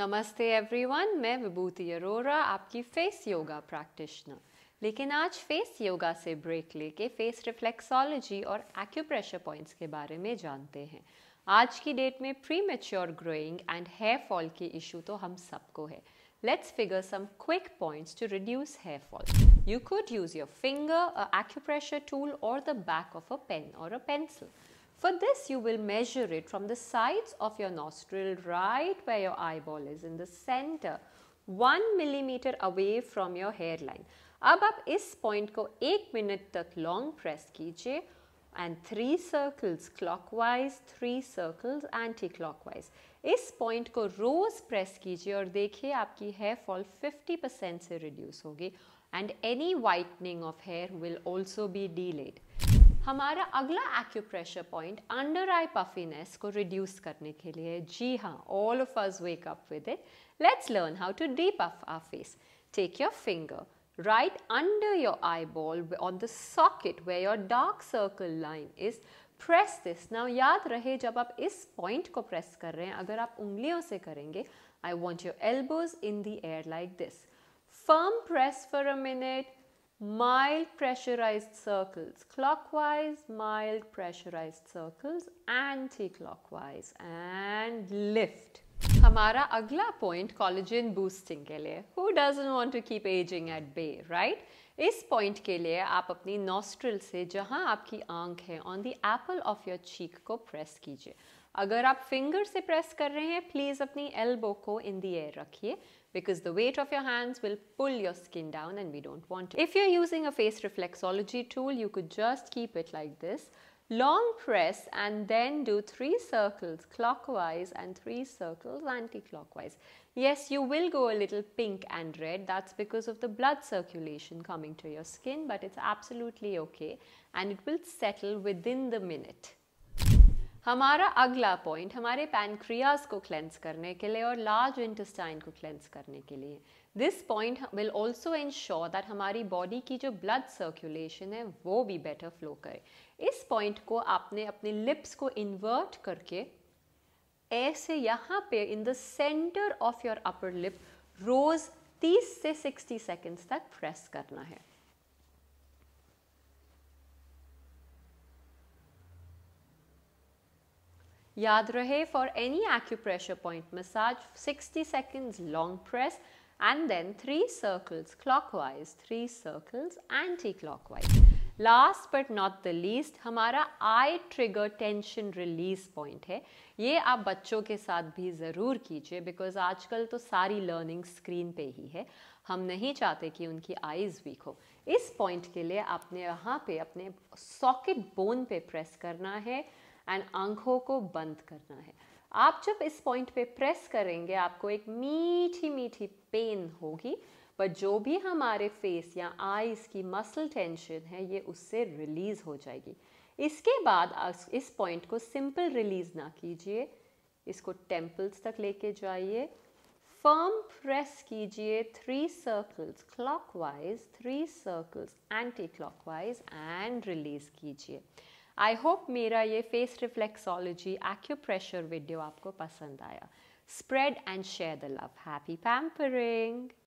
नमस्ते एवरीवन मैं विभूति अरोरा आपकी फेस योगा प्रैक्टिशनर लेकिन आज फेस योगा से ब्रेक लेके फेस रिफ्लेक्सोलॉजी और एक्यूप्रेशर पॉइंट्स के बारे में जानते हैं आज की डेट में premature growing and hair fall के इशू तो हम सबको है let's figure some quick points to reduce hair fall you could use your finger acupressure tool और the back of a pen और a pencil For this, you will measure it from the sides of your nostril, right where your eyeball is in the center, one millimeter away from your hairline. Ab ab is point ko ek minute tak long press kijiye and three circles clockwise, three circles anti-clockwise. Is point ko rose press kijiye aur dekhiye aapki hair fall 50% se reduce hogi and any whitening of hair will also be delayed. हमारा अगला acupressure point under eye puffiness को reduce करने के लिए जी हाँ all of us wake up with it let's learn how to depuff our face take your finger right under your eyeball on the socket where your dark circle line is press this now याद रहे जब आप इस point को press कर रहे हैं अगर आप उंगलियों से करेंगे I want your elbows in the air like this firm press for a minute mild pressurized circles clockwise mild pressurized circles anti-clockwise and lift हमारा अगला पॉइंट कॉलेजन बूस्टिंग के लिए who doesn't want to keep ageing at bay right इस point के लिए आप अपनी nostril से जहां आपकी आंख है on the apple of your cheek को प्रेस कीजिए अगर आप फिंगर से प्रेस कर रहे हैं प्लीज़ अपनी एल्बो को इन द एयर रखिए because the weight of your hands will pull your skin down and we don't want if you are using a face reflexology tool you could just keep it like this long press and then do three circles clockwise and three circles anti-clockwise. Yes, you will go a little pink and red. That's because of the blood circulation coming to your skin, but it's absolutely okay and it will settle within the minute. हमारा अगला point हमारे pancreas को cleanse करने के लिए और large intestine को cleanse करने के लिए this point will also ensure that हमारी बॉडी की जो ब्लड सर्कुलेशन है वो भी बेटर फ्लो करे इस पॉइंट को आपने अपने लिप्स को इन्वर्ट करके ऐसे यहाँ पे in the centre of your upper lip रोज 30 से 60 सेकेंड्स तक प्रेस करना है याद रहे for any massage sixty massage 60 press and then three circles three wise three circles anticlockwise last but not the least हमारा eye trigger tension release point है ये आप बच्चों के साथ भी ज़रूर कीजिए बिकॉज आजकल तो सारी लर्निंग स्क्रीन पे ही है हम नहीं चाहते कि उनकी आईज़ वीक हो इस पॉइंट के लिए आपने यहाँ पे अपने सॉकेट बोन पे प्रेस करना है एंड आंखों को बंद करना है आप जब इस पॉइंट पे प्रेस करेंगे आपको एक मीठी मीठी पेन होगी बट जो भी हमारे फेस या आईज की मसल टेंशन है ये उससे रिलीज हो जाएगी इसके बाद इस पॉइंट को सिंपल रिलीज ना कीजिए इसको टेम्पल्स तक लेके जाइए फर्म प्रेस कीजिए three circles clockwise three circles anticlockwise and release कीजिए आई होप मेरा ये फेस रिफ्लेक्सोलॉजी एक्यूप्रेशर वीडियो आपको पसंद आया spread and share the love happy pampering